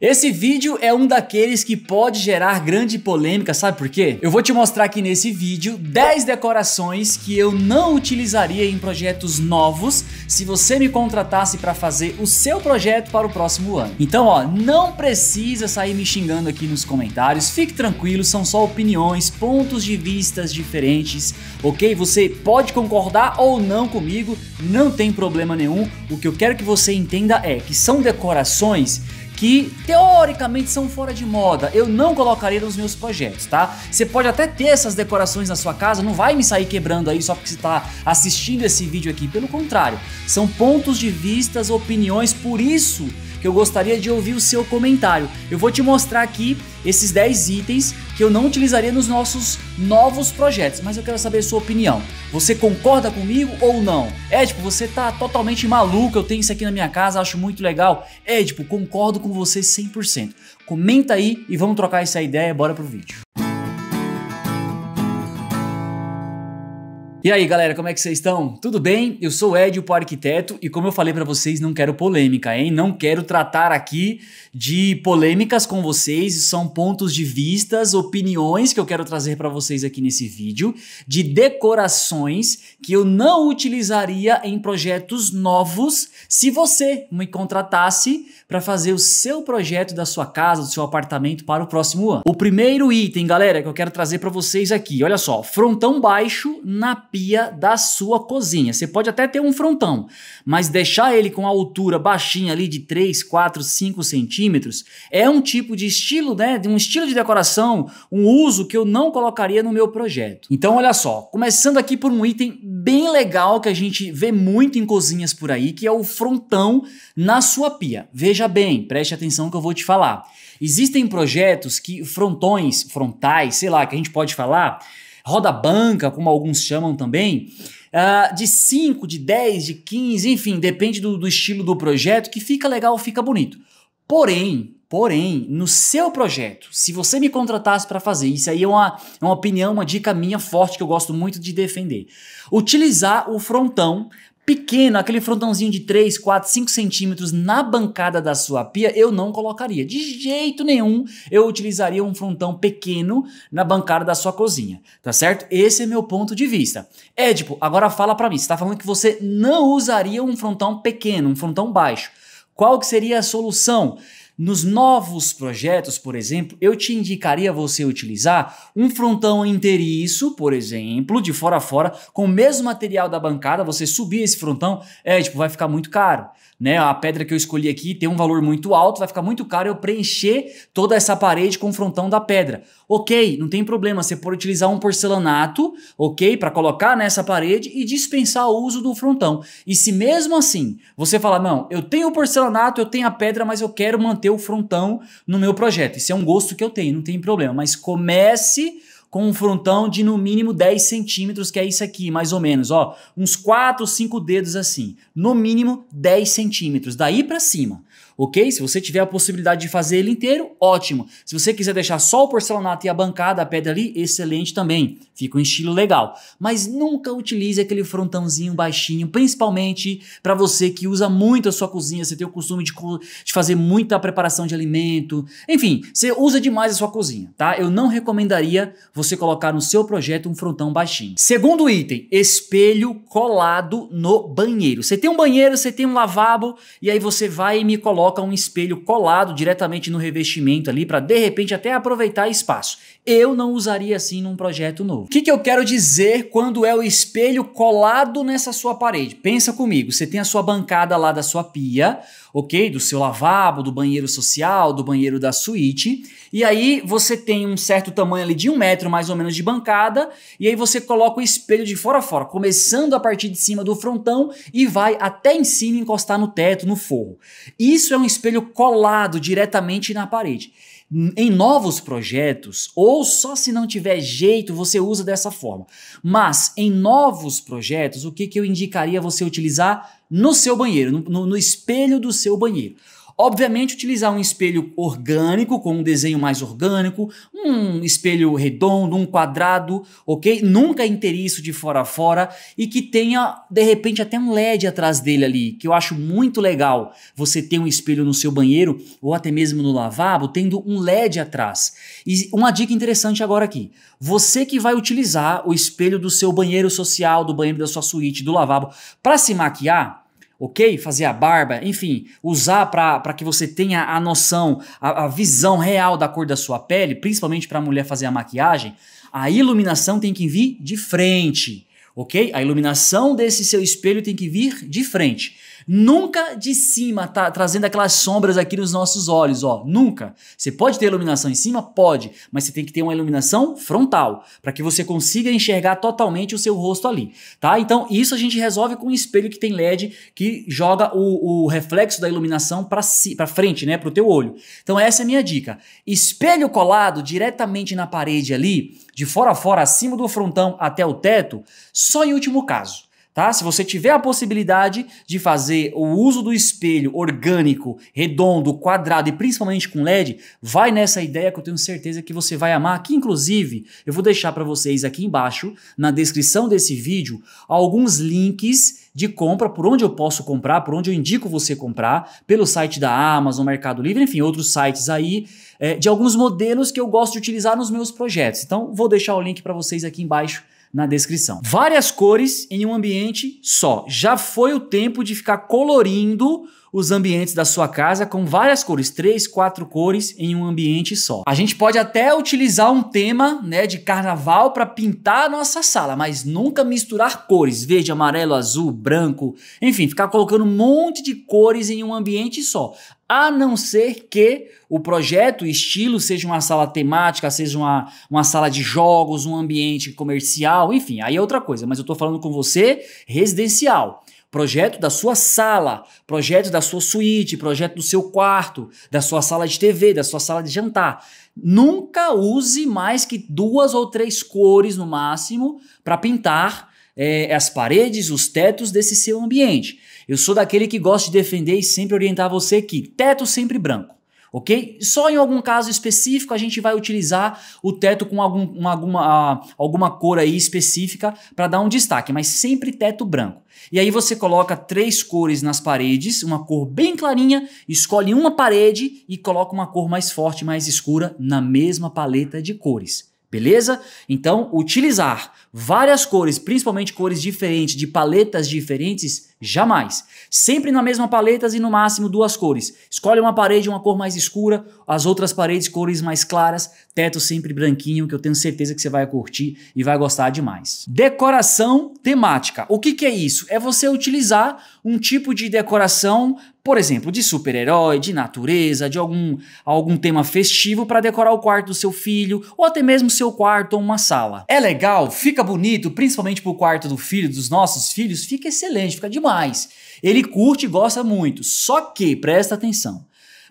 Esse vídeo é um daqueles que pode gerar grande polêmica, sabe por quê? Eu vou te mostrar aqui nesse vídeo 10 decorações que eu não utilizaria em projetos novos se você me contratasse para fazer o seu projeto para o próximo ano. Então, ó, não precisa sair me xingando aqui nos comentários, fique tranquilo, são só opiniões, pontos de vistas diferentes, ok? Você pode concordar ou não comigo, não tem problema nenhum. O que eu quero que você entenda é que são decorações que teoricamente são fora de moda. Eu não colocaria nos meus projetos, tá? Você pode até ter essas decorações na sua casa, não vai me sair quebrando aí só porque você está assistindo esse vídeo aqui. Pelo contrário, são pontos de vistas, opiniões, por isso que eu gostaria de ouvir o seu comentário. Eu vou te mostrar aqui esses 10 itens que eu não utilizaria nos nossos novos projetos, mas eu quero saber sua opinião. Você concorda comigo ou não? Edipo, você tá totalmente maluco, eu tenho isso aqui na minha casa, acho muito legal. Edipo, concordo com você 100%. Comenta aí e vamos trocar essa ideia, bora pro vídeo. E aí, galera, como é que vocês estão? Tudo bem? Eu sou o Ed, o arquiteto, e como eu falei para vocês, não quero polêmica, hein? Não quero tratar aqui de polêmicas com vocês, são pontos de vistas, opiniões que eu quero trazer para vocês aqui nesse vídeo, de decorações que eu não utilizaria em projetos novos se você me contratasse para fazer o seu projeto da sua casa, do seu apartamento para o próximo ano. O primeiro item, galera, que eu quero trazer para vocês aqui, olha só, frontão baixo na pia da sua cozinha. Você pode até ter um frontão, mas deixar ele com a altura baixinha ali de 3, 4, 5 centímetros é um tipo de estilo, né? De um estilo de decoração, um uso que eu não colocaria no meu projeto. Então, olha só, começando aqui por um item bem legal que a gente vê muito em cozinhas por aí, que é o frontão na sua pia. Veja bem, preste atenção que eu vou te falar. Existem projetos que frontões, frontais, sei lá, que a gente pode falar, roda banca, como alguns chamam também, uh, de 5, de 10, de 15, enfim, depende do, do estilo do projeto, que fica legal, fica bonito. Porém, porém, no seu projeto, se você me contratasse para fazer, isso aí é uma, é uma opinião, uma dica minha forte que eu gosto muito de defender. Utilizar o frontão pequeno, aquele frontãozinho de 3, 4, 5 centímetros na bancada da sua pia, eu não colocaria. De jeito nenhum eu utilizaria um frontão pequeno na bancada da sua cozinha, tá certo? Esse é meu ponto de vista. Édipo, agora fala para mim, você tá falando que você não usaria um frontão pequeno, um frontão baixo. Qual que seria a solução? Nos novos projetos, por exemplo, eu te indicaria você utilizar um frontão inteiriço, por exemplo, de fora a fora, com o mesmo material da bancada, você subir esse frontão, é, tipo, vai ficar muito caro né? A pedra que eu escolhi aqui tem um valor muito alto, vai ficar muito caro eu preencher toda essa parede com frontão da pedra. Ok, não tem problema, você pode utilizar um porcelanato, ok, para colocar nessa parede e dispensar o uso do frontão. E se mesmo assim você falar, não, eu tenho o porcelanato, eu tenho a pedra, mas eu quero manter o frontão no meu projeto. Isso é um gosto que eu tenho, não tem problema. Mas comece com um frontão de no mínimo 10 centímetros, que é isso aqui, mais ou menos, ó, uns 4, 5 dedos assim, no mínimo 10 centímetros, daí para cima ok? Se você tiver a possibilidade de fazer ele inteiro, ótimo. Se você quiser deixar só o porcelanato e a bancada, a pedra ali, excelente também. Fica um estilo legal. Mas nunca utilize aquele frontãozinho baixinho, principalmente para você que usa muito a sua cozinha, você tem o costume de, de fazer muita preparação de alimento. Enfim, você usa demais a sua cozinha, tá? Eu não recomendaria você colocar no seu projeto um frontão baixinho. Segundo item, espelho colado no banheiro. Você tem um banheiro, você tem um lavabo, e aí você vai e me coloca coloca um espelho colado diretamente no revestimento ali para de repente até aproveitar espaço. Eu não usaria assim num projeto novo. O que, que eu quero dizer quando é o espelho colado nessa sua parede? Pensa comigo, você tem a sua bancada lá da sua pia, ok? Do seu lavabo, do banheiro social, do banheiro da suíte. E aí você tem um certo tamanho ali de um metro mais ou menos de bancada. E aí você coloca o espelho de fora a fora, começando a partir de cima do frontão e vai até em cima encostar no teto, no forro. Isso é um espelho colado diretamente na parede. Em novos projetos, ou só se não tiver jeito, você usa dessa forma. Mas em novos projetos, o que, que eu indicaria você utilizar no seu banheiro, no, no espelho do seu banheiro? Obviamente, utilizar um espelho orgânico, com um desenho mais orgânico, um espelho redondo, um quadrado, ok? Nunca isso de fora a fora e que tenha, de repente, até um LED atrás dele ali, que eu acho muito legal. Você ter um espelho no seu banheiro ou até mesmo no lavabo, tendo um LED atrás. E uma dica interessante agora aqui. Você que vai utilizar o espelho do seu banheiro social, do banheiro da sua suíte, do lavabo, para se maquiar, ok? Fazer a barba, enfim, usar para que você tenha a noção, a, a, visão real da cor da sua pele, principalmente para a mulher fazer a maquiagem, a iluminação tem que vir de frente, ok? A iluminação desse seu espelho tem que vir de frente. Nunca de cima, tá trazendo aquelas sombras aqui nos nossos olhos, ó. Nunca. Você pode ter iluminação em cima? Pode, mas você tem que ter uma iluminação frontal, para que você consiga enxergar totalmente o seu rosto ali, tá? Então, isso a gente resolve com um espelho que tem LED que joga o, o reflexo da iluminação para si, para frente, né, pro teu olho. Então, essa é a minha dica. Espelho colado diretamente na parede ali, de fora a fora, acima do frontão até o teto, só em último caso tá? Se você tiver a possibilidade de fazer o uso do espelho orgânico, redondo, quadrado e principalmente com LED, vai nessa ideia que eu tenho certeza que você vai amar. Que inclusive eu vou deixar para vocês aqui embaixo na descrição desse vídeo alguns links de compra, por onde eu posso comprar, por onde eu indico você comprar, pelo site da Amazon, Mercado Livre, enfim, outros sites aí, é, de alguns modelos que eu gosto de utilizar nos meus projetos. Então, vou deixar o link para vocês aqui embaixo na descrição. Várias cores em um ambiente só. Já foi o tempo de ficar colorindo os ambientes da sua casa com várias cores, três, quatro cores em um ambiente só. A gente pode até utilizar um tema, né, de carnaval para pintar a nossa sala, mas nunca misturar cores, verde, amarelo, azul, branco, enfim, ficar colocando um monte de cores em um ambiente só a não ser que o projeto, o estilo, seja uma sala temática, seja uma, uma sala de jogos, um ambiente comercial, enfim, aí é outra coisa, mas eu estou falando com você residencial. Projeto da sua sala, projeto da sua suíte, projeto do seu quarto, da sua sala de TV, da sua sala de jantar. Nunca use mais que duas ou três cores no máximo para pintar é, as paredes, os tetos desse seu ambiente. Eu sou daquele que gosta de defender e sempre orientar você que teto sempre branco ok? Só em algum caso específico a gente vai utilizar o teto com algum, alguma, alguma cor aí específica para dar um destaque, mas sempre teto branco. E aí você coloca três cores nas paredes, uma cor bem clarinha, escolhe uma parede e coloca uma cor mais forte, mais escura na mesma paleta de cores beleza? Então, utilizar várias cores, principalmente cores diferentes, de paletas diferentes, Jamais. Sempre na mesma paleta e no máximo duas cores. Escolhe uma parede uma cor mais escura, as outras paredes cores mais claras, teto sempre branquinho, que eu tenho certeza que você vai curtir e vai gostar demais. Decoração temática. O que, que é isso? É você utilizar um tipo de decoração por exemplo, de super-herói, de natureza, de algum, algum tema festivo para decorar o quarto do seu filho, ou até mesmo seu quarto ou uma sala. É legal, fica bonito, principalmente pro quarto do filho, dos nossos filhos, fica excelente, fica demais. Ele curte e gosta muito. Só que, presta atenção.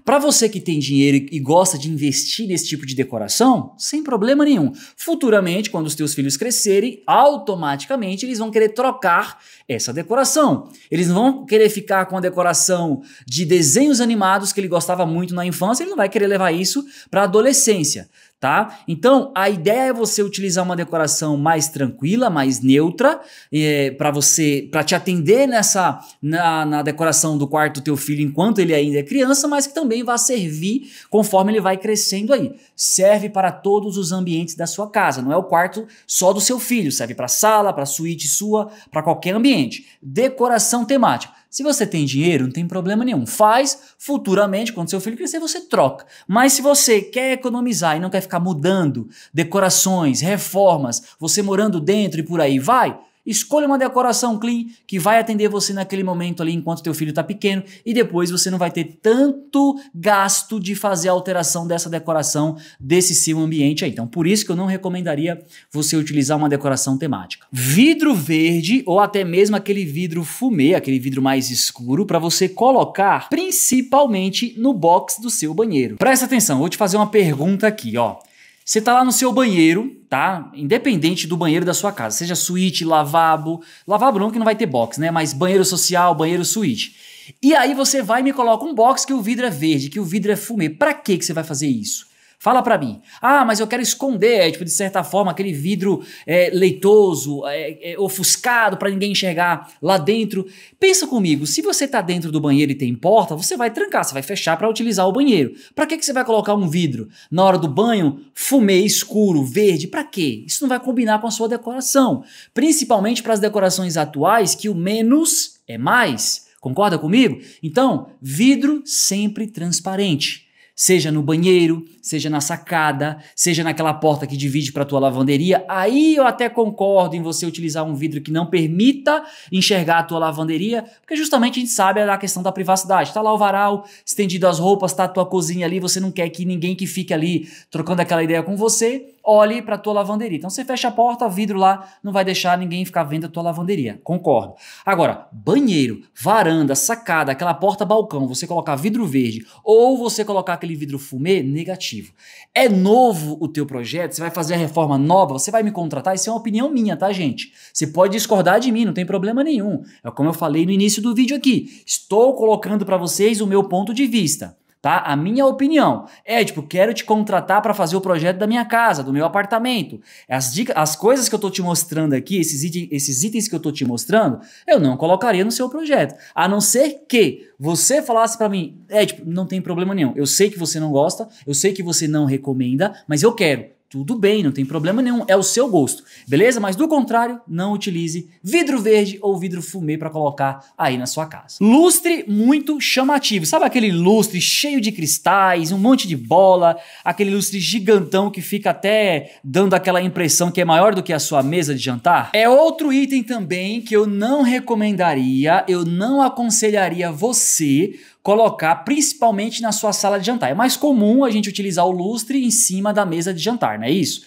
Para você que tem dinheiro e gosta de investir nesse tipo de decoração, sem problema nenhum. Futuramente, quando os teus filhos crescerem, automaticamente eles vão querer trocar essa decoração. Eles não vão querer ficar com a decoração de desenhos animados que ele gostava muito na infância, ele não vai querer levar isso para a adolescência tá? Então, a ideia é você utilizar uma decoração mais tranquila, mais neutra, é, para você, para te atender nessa na, na, decoração do quarto do teu filho enquanto ele ainda é criança, mas que também vai servir conforme ele vai crescendo aí. Serve para todos os ambientes da sua casa, não é o quarto só do seu filho, serve para sala, para suíte sua, para qualquer ambiente. Decoração temática se você tem dinheiro, não tem problema nenhum. Faz, futuramente, quando seu filho crescer, você troca. Mas se você quer economizar e não quer ficar mudando decorações, reformas, você morando dentro e por aí vai, Escolha uma decoração clean que vai atender você naquele momento ali enquanto teu filho está pequeno e depois você não vai ter tanto gasto de fazer a alteração dessa decoração desse seu ambiente aí. Então, por isso que eu não recomendaria você utilizar uma decoração temática. Vidro verde ou até mesmo aquele vidro fumê, aquele vidro mais escuro para você colocar principalmente no box do seu banheiro. Presta atenção, vou te fazer uma pergunta aqui, ó. Você tá lá no seu banheiro, tá? Independente do banheiro da sua casa, seja suíte, lavabo, lavabo não que não vai ter box, né? Mas banheiro social, banheiro suíte. E aí você vai e me coloca um box que o vidro é verde, que o vidro é fumê. Para que que você vai fazer isso? Fala para mim. Ah, mas eu quero esconder, é, tipo, de certa forma, aquele vidro é, leitoso, é, é ofuscado para ninguém enxergar lá dentro. Pensa comigo, se você tá dentro do banheiro e tem porta, você vai trancar, você vai fechar para utilizar o banheiro. Para que, que você vai colocar um vidro? Na hora do banho, fumê escuro, verde, para quê? Isso não vai combinar com a sua decoração. Principalmente para as decorações atuais, que o menos é mais. Concorda comigo? Então, vidro sempre transparente seja no banheiro, seja na sacada, seja naquela porta que divide para tua lavanderia, aí eu até concordo em você utilizar um vidro que não permita enxergar a tua lavanderia, porque justamente a gente sabe a questão da privacidade. Tá lá o varal, estendido as roupas, tá a tua cozinha ali, você não quer que ninguém que fique ali trocando aquela ideia com você, olhe para a tua lavanderia. Então você fecha a porta, vidro lá, não vai deixar ninguém ficar vendo a tua lavanderia. Concordo. Agora, banheiro, varanda, sacada, aquela porta balcão, você colocar vidro verde ou você colocar aquele vidro fumê, negativo. É novo o teu projeto, você vai fazer a reforma nova, você vai me contratar, isso é uma opinião minha, tá, gente? Você pode discordar de mim, não tem problema nenhum. É como eu falei no início do vídeo aqui. Estou colocando para vocês o meu ponto de vista tá? A minha opinião é tipo, quero te contratar para fazer o projeto da minha casa, do meu apartamento. As dicas, as coisas que eu tô te mostrando aqui, esses, it, esses itens que eu tô te mostrando, eu não colocaria no seu projeto. A não ser que você falasse para mim, é tipo, não tem problema nenhum. Eu sei que você não gosta, eu sei que você não recomenda, mas eu quero tudo bem, não tem problema nenhum, é o seu gosto, beleza? Mas do contrário, não utilize vidro verde ou vidro fumê para colocar aí na sua casa. Lustre muito chamativo, sabe aquele lustre cheio de cristais, um monte de bola, aquele lustre gigantão que fica até dando aquela impressão que é maior do que a sua mesa de jantar? É outro item também que eu não recomendaria, eu não aconselharia você colocar principalmente na sua sala de jantar. É mais comum a gente utilizar o lustre em cima da mesa de jantar, não é isso?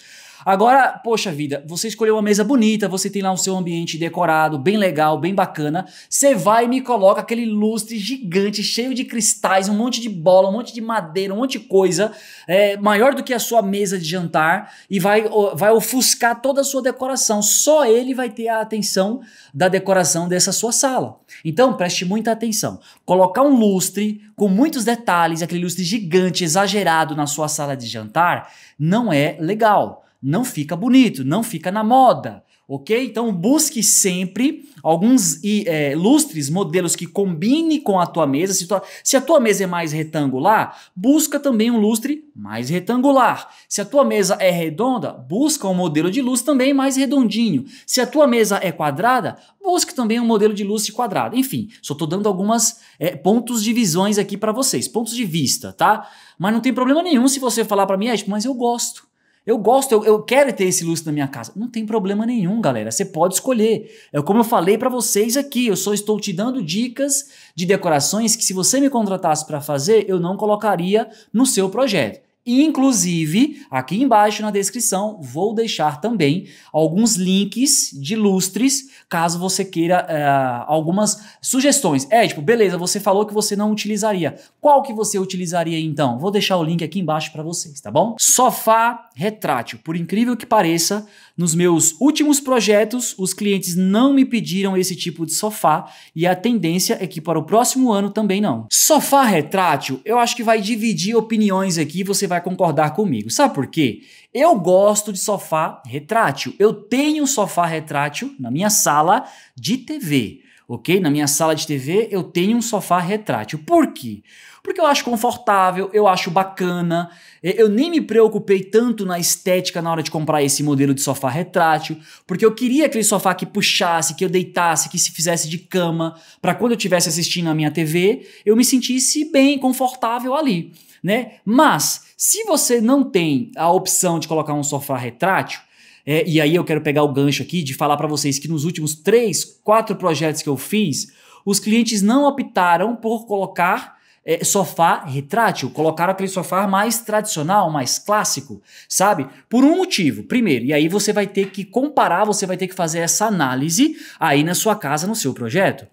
Agora, poxa vida, você escolheu uma mesa bonita, você tem lá o seu ambiente decorado, bem legal, bem bacana. Você vai e me coloca aquele lustre gigante, cheio de cristais, um monte de bola, um monte de madeira, um monte de coisa, é, maior do que a sua mesa de jantar, e vai, vai ofuscar toda a sua decoração. Só ele vai ter a atenção da decoração dessa sua sala. Então, preste muita atenção. Colocar um lustre com muitos detalhes, aquele lustre gigante, exagerado na sua sala de jantar, não é legal não fica bonito, não fica na moda, ok? Então busque sempre alguns é, lustres, modelos que combine com a tua mesa. Se, tua, se, a tua mesa é mais retangular, busca também um lustre mais retangular. Se a tua mesa é redonda, busca um modelo de luz também mais redondinho. Se a tua mesa é quadrada, busque também um modelo de luz quadrado. Enfim, só estou dando algumas é, pontos de visões aqui para vocês, pontos de vista, tá? Mas não tem problema nenhum se você falar para mim, é, tipo, mas eu gosto. Eu gosto, eu, eu quero ter esse lustre na minha casa. Não tem problema nenhum, galera. Você pode escolher. É como eu falei para vocês aqui, eu só estou te dando dicas de decorações que se você me contratasse para fazer, eu não colocaria no seu projeto. Inclusive, aqui embaixo na descrição vou deixar também alguns links de lustres, caso você queira eh, algumas sugestões. É, tipo, beleza, você falou que você não utilizaria. Qual que você utilizaria então? Vou deixar o link aqui embaixo para vocês, tá bom? Sofá retrátil. Por incrível que pareça, nos meus últimos projetos, os clientes não me pediram esse tipo de sofá e a tendência é que para o próximo ano também não. Sofá retrátil, eu acho que vai dividir opiniões aqui, você vai vai concordar comigo. Sabe por quê? Eu gosto de sofá retrátil. Eu tenho um sofá retrátil na minha sala de TV. Ok? Na minha sala de TV eu tenho um sofá retrátil. Por quê? Porque eu acho confortável, eu acho bacana. Eu nem me preocupei tanto na estética na hora de comprar esse modelo de sofá retrátil, porque eu queria aquele sofá que puxasse, que eu deitasse, que se fizesse de cama, para quando eu estivesse assistindo a minha TV, eu me sentisse bem, confortável ali, né? Mas se você não tem a opção de colocar um sofá retrátil, é, e aí eu quero pegar o gancho aqui de falar para vocês que nos últimos três, quatro projetos que eu fiz, os clientes não optaram por colocar é, sofá retrátil, colocaram aquele sofá mais tradicional, mais clássico, sabe? Por um motivo, primeiro, e aí você vai ter que comparar, você vai ter que fazer essa análise aí na sua casa, no seu projeto.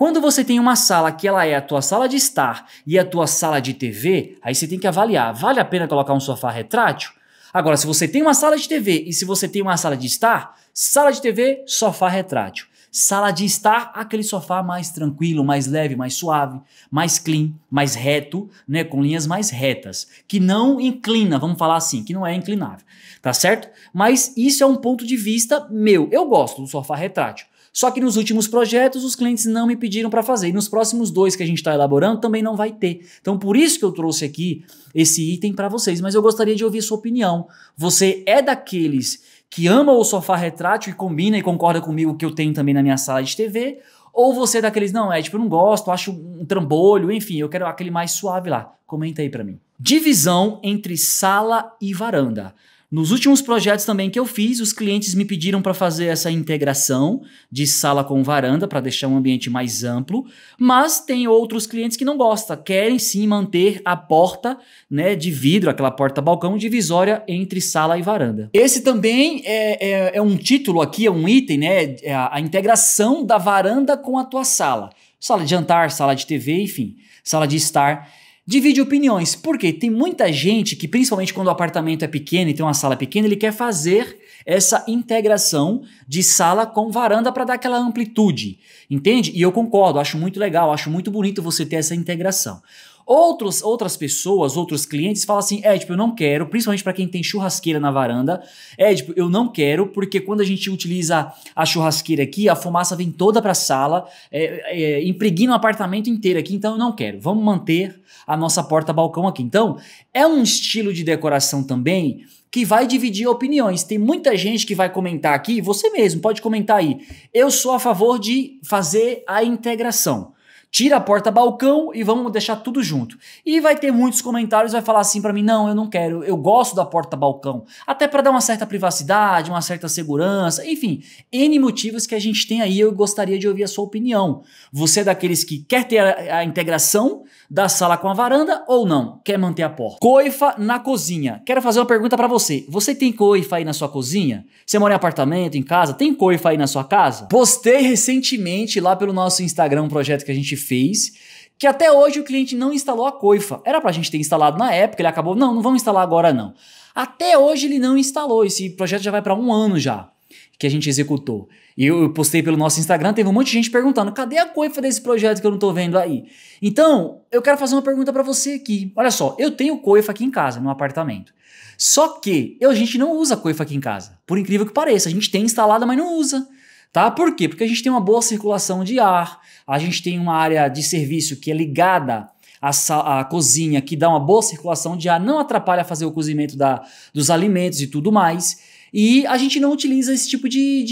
Quando você tem uma sala que ela é a tua sala de estar e a tua sala de TV, aí você tem que avaliar, vale a pena colocar um sofá retrátil? Agora, se você tem uma sala de TV e se você tem uma sala de estar, sala de TV, sofá retrátil. Sala de estar, aquele sofá mais tranquilo, mais leve, mais suave, mais clean, mais reto, né, com linhas mais retas, que não inclina, vamos falar assim, que não é inclinável, tá certo? Mas isso é um ponto de vista meu. Eu gosto do sofá retrátil, só que nos últimos projetos os clientes não me pediram para fazer. E nos próximos dois que a gente está elaborando também não vai ter. Então por isso que eu trouxe aqui esse item para vocês. Mas eu gostaria de ouvir sua opinião. Você é daqueles que ama o sofá retrátil e combina e concorda comigo que eu tenho também na minha sala de TV? Ou você é daqueles, não, é tipo, eu não gosto, acho um trambolho, enfim, eu quero aquele mais suave lá. Comenta aí para mim. Divisão entre sala e varanda. Nos últimos projetos também que eu fiz, os clientes me pediram para fazer essa integração de sala com varanda para deixar um ambiente mais amplo, mas tem outros clientes que não gostam, querem sim manter a porta, né, de vidro, aquela porta balcão divisória entre sala e varanda. Esse também é, é, é um título aqui, é um item, né, é a, a integração da varanda com a tua sala, sala de jantar, sala de TV, enfim, sala de estar. Divide opiniões, porque tem muita gente que, principalmente quando o apartamento é pequeno e tem uma sala pequena, ele quer fazer essa integração de sala com varanda para dar aquela amplitude, entende? E eu concordo, acho muito legal, acho muito bonito você ter essa integração. Outros, outras pessoas, outros clientes falam assim: é, tipo, eu não quero, principalmente para quem tem churrasqueira na varanda, é, tipo, eu não quero, porque quando a gente utiliza a churrasqueira aqui, a fumaça vem toda para a sala, é, é, impregna o apartamento inteiro aqui, então eu não quero. Vamos manter a nossa porta-balcão aqui. Então, é um estilo de decoração também que vai dividir opiniões. Tem muita gente que vai comentar aqui, você mesmo pode comentar aí. Eu sou a favor de fazer a integração tira a porta balcão e vamos deixar tudo junto. E vai ter muitos comentários, vai falar assim para mim, não, eu não quero, eu gosto da porta balcão, até para dar uma certa privacidade, uma certa segurança, enfim, n motivos que a gente tem aí, eu gostaria de ouvir a sua opinião. Você é daqueles que quer ter a, a integração da sala com a varanda ou não? Quer manter a porta? Coifa na cozinha. Quero fazer uma pergunta para você. Você tem coifa aí na sua cozinha? Você mora em apartamento, em casa? Tem coifa aí na sua casa? Postei recentemente lá pelo nosso Instagram um projeto que a gente fez, que até hoje o cliente não instalou a coifa. Era para a gente ter instalado na época, ele acabou, não, não vamos instalar agora não. Até hoje ele não instalou, esse projeto já vai para um ano já que a gente executou. E eu, eu postei pelo nosso Instagram, teve um monte de gente perguntando: cadê a coifa desse projeto que eu não estou vendo aí? Então, eu quero fazer uma pergunta para você aqui. Olha só, eu tenho coifa aqui em casa, no apartamento. Só que eu, a gente não usa coifa aqui em casa. Por incrível que pareça, a gente tem instalada, mas não usa. Tá? Por quê? Porque a gente tem uma boa circulação de ar, a gente tem uma área de serviço que é ligada à, à cozinha, que dá uma boa circulação de ar, não atrapalha fazer o cozimento da, dos alimentos e tudo mais. E a gente não utiliza esse tipo de,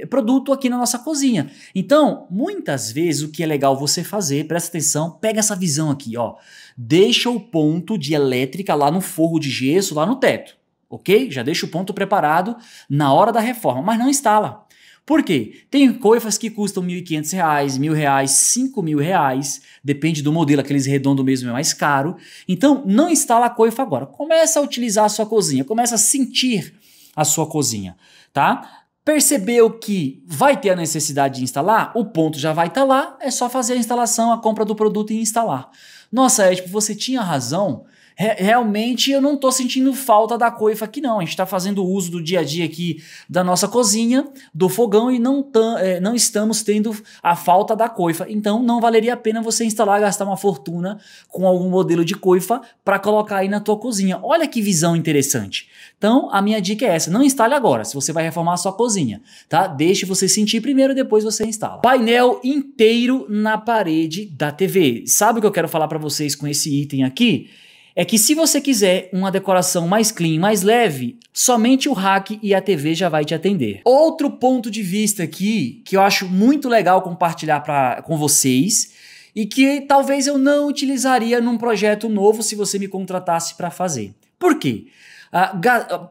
de, produto aqui na nossa cozinha. Então, muitas vezes o que é legal você fazer, presta atenção, pega essa visão aqui, ó. Deixa o ponto de elétrica lá no forro de gesso, lá no teto, ok? Já deixa o ponto preparado na hora da reforma, mas não instala. Por quê? Tem coifas que custam R$ 1.500, R$ 1.000, R$ 5.000, depende do modelo, aqueles redondos mesmo é mais caro. Então, não instala a coifa agora. Começa a utilizar a sua cozinha, começa a sentir a sua cozinha, tá? Percebeu que vai ter a necessidade de instalar? O ponto já vai estar tá lá, é só fazer a instalação, a compra do produto e instalar nossa, é, tipo, você tinha razão. Re realmente eu não tô sentindo falta da coifa aqui, não. A gente tá fazendo uso do dia a dia aqui da nossa cozinha, do fogão, e não, é, não estamos tendo a falta da coifa. Então não valeria a pena você instalar, gastar uma fortuna com algum modelo de coifa para colocar aí na tua cozinha. Olha que visão interessante. Então, a minha dica é essa: não instale agora, se você vai reformar a sua cozinha, tá? Deixe você sentir primeiro, depois você instala. Painel inteiro na parede da TV. Sabe o que eu quero falar para vocês com esse item aqui é que se você quiser uma decoração mais clean, mais leve, somente o rack e a TV já vai te atender. Outro ponto de vista aqui que eu acho muito legal compartilhar pra, com vocês e que talvez eu não utilizaria num projeto novo se você me contratasse para fazer. Por quê?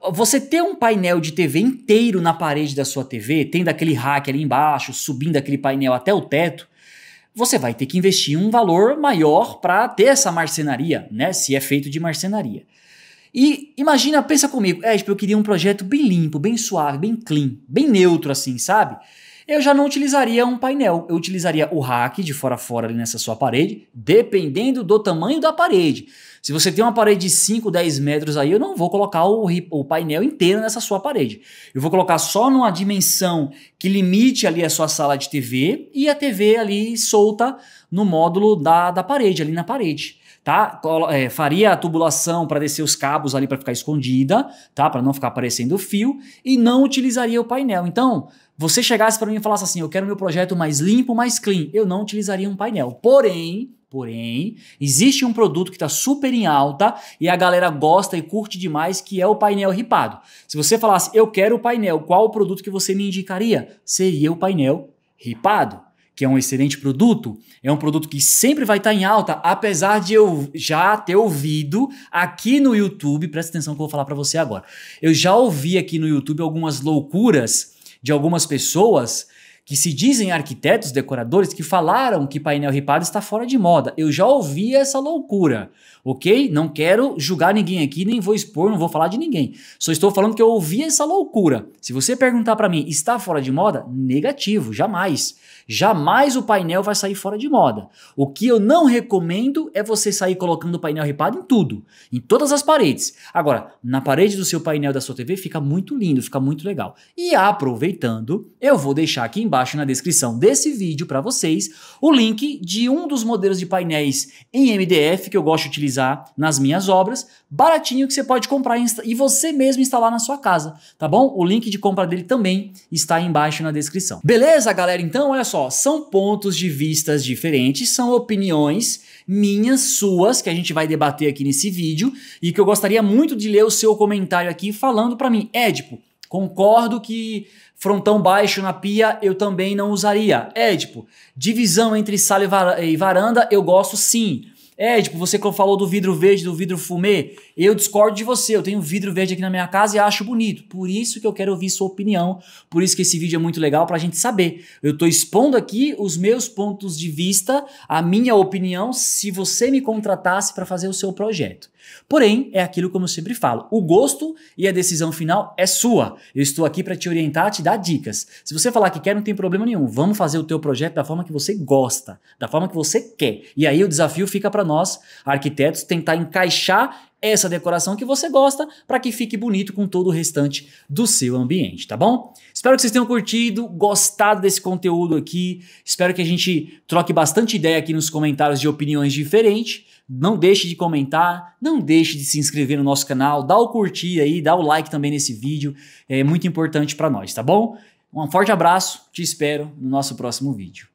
Uh, você ter um painel de TV inteiro na parede da sua TV, tendo aquele rack ali embaixo, subindo aquele painel até o teto, você vai ter que investir um valor maior para ter essa marcenaria, né? Se é feito de marcenaria. E imagina, pensa comigo, é, tipo, eu queria um projeto bem limpo, bem suave, bem clean, bem neutro assim, sabe? eu já não utilizaria um painel, eu utilizaria o rack de fora a fora ali nessa sua parede, dependendo do tamanho da parede. Se você tem uma parede de 5, 10 metros aí, eu não vou colocar o, o painel inteiro nessa sua parede. Eu vou colocar só numa dimensão que limite ali a sua sala de TV e a TV ali solta no módulo da, da parede, ali na parede tá? É, faria a tubulação para descer os cabos ali para ficar escondida, tá? Para não ficar aparecendo o fio e não utilizaria o painel. Então, você chegasse para mim e falasse assim, eu quero meu projeto mais limpo, mais clean, eu não utilizaria um painel. Porém, Porém, existe um produto que está super em alta e a galera gosta e curte demais, que é o painel ripado. Se você falasse, eu quero o painel, qual o produto que você me indicaria? Seria o painel ripado que é um excelente produto, é um produto que sempre vai estar em alta, apesar de eu já ter ouvido aqui no YouTube, presta atenção que eu vou falar para você agora. Eu já ouvi aqui no YouTube algumas loucuras de algumas pessoas que se dizem arquitetos, decoradores, que falaram que painel ripado está fora de moda. Eu já ouvi essa loucura, ok? Não quero julgar ninguém aqui, nem vou expor, não vou falar de ninguém. Só estou falando que eu ouvi essa loucura. Se você perguntar para mim, está fora de moda? Negativo, jamais. Jamais o painel vai sair fora de moda. O que eu não recomendo é você sair colocando o painel ripado em tudo, em todas as paredes. Agora, na parede do seu painel da sua TV fica muito lindo, fica muito legal. E aproveitando, eu vou deixar aqui embaixo embaixo na descrição desse vídeo para vocês o link de um dos modelos de painéis em MDF que eu gosto de utilizar nas minhas obras, baratinho que você pode comprar e você mesmo instalar na sua casa, tá bom? O link de compra dele também está aí embaixo na descrição. Beleza, galera? Então, olha só, são pontos de vistas diferentes, são opiniões minhas, suas, que a gente vai debater aqui nesse vídeo e que eu gostaria muito de ler o seu comentário aqui falando para mim, Édipo, concordo que Frontão baixo na pia eu também não usaria. É, tipo, divisão entre sala e varanda eu gosto sim. É, tipo, você falou do vidro verde, do vidro fumê. Eu discordo de você. Eu tenho vidro verde aqui na minha casa e acho bonito. Por isso que eu quero ouvir sua opinião. Por isso que esse vídeo é muito legal pra gente saber. Eu tô expondo aqui os meus pontos de vista, a minha opinião, se você me contratasse para fazer o seu projeto. Porém, é aquilo como eu sempre falo: o gosto e a decisão final é sua. Eu estou aqui para te orientar, te dar dicas. Se você falar que quer, não tem problema nenhum. Vamos fazer o teu projeto da forma que você gosta, da forma que você quer. E aí o desafio fica para nós, arquitetos, tentar encaixar essa decoração que você gosta para que fique bonito com todo o restante do seu ambiente, tá bom? Espero que vocês tenham curtido, gostado desse conteúdo aqui. Espero que a gente troque bastante ideia aqui nos comentários de opiniões diferentes. Não deixe de comentar, não deixe de se inscrever no nosso canal, dá o curtir aí, dá o like também nesse vídeo. É muito importante para nós, tá bom? Um forte abraço, te espero no nosso próximo vídeo.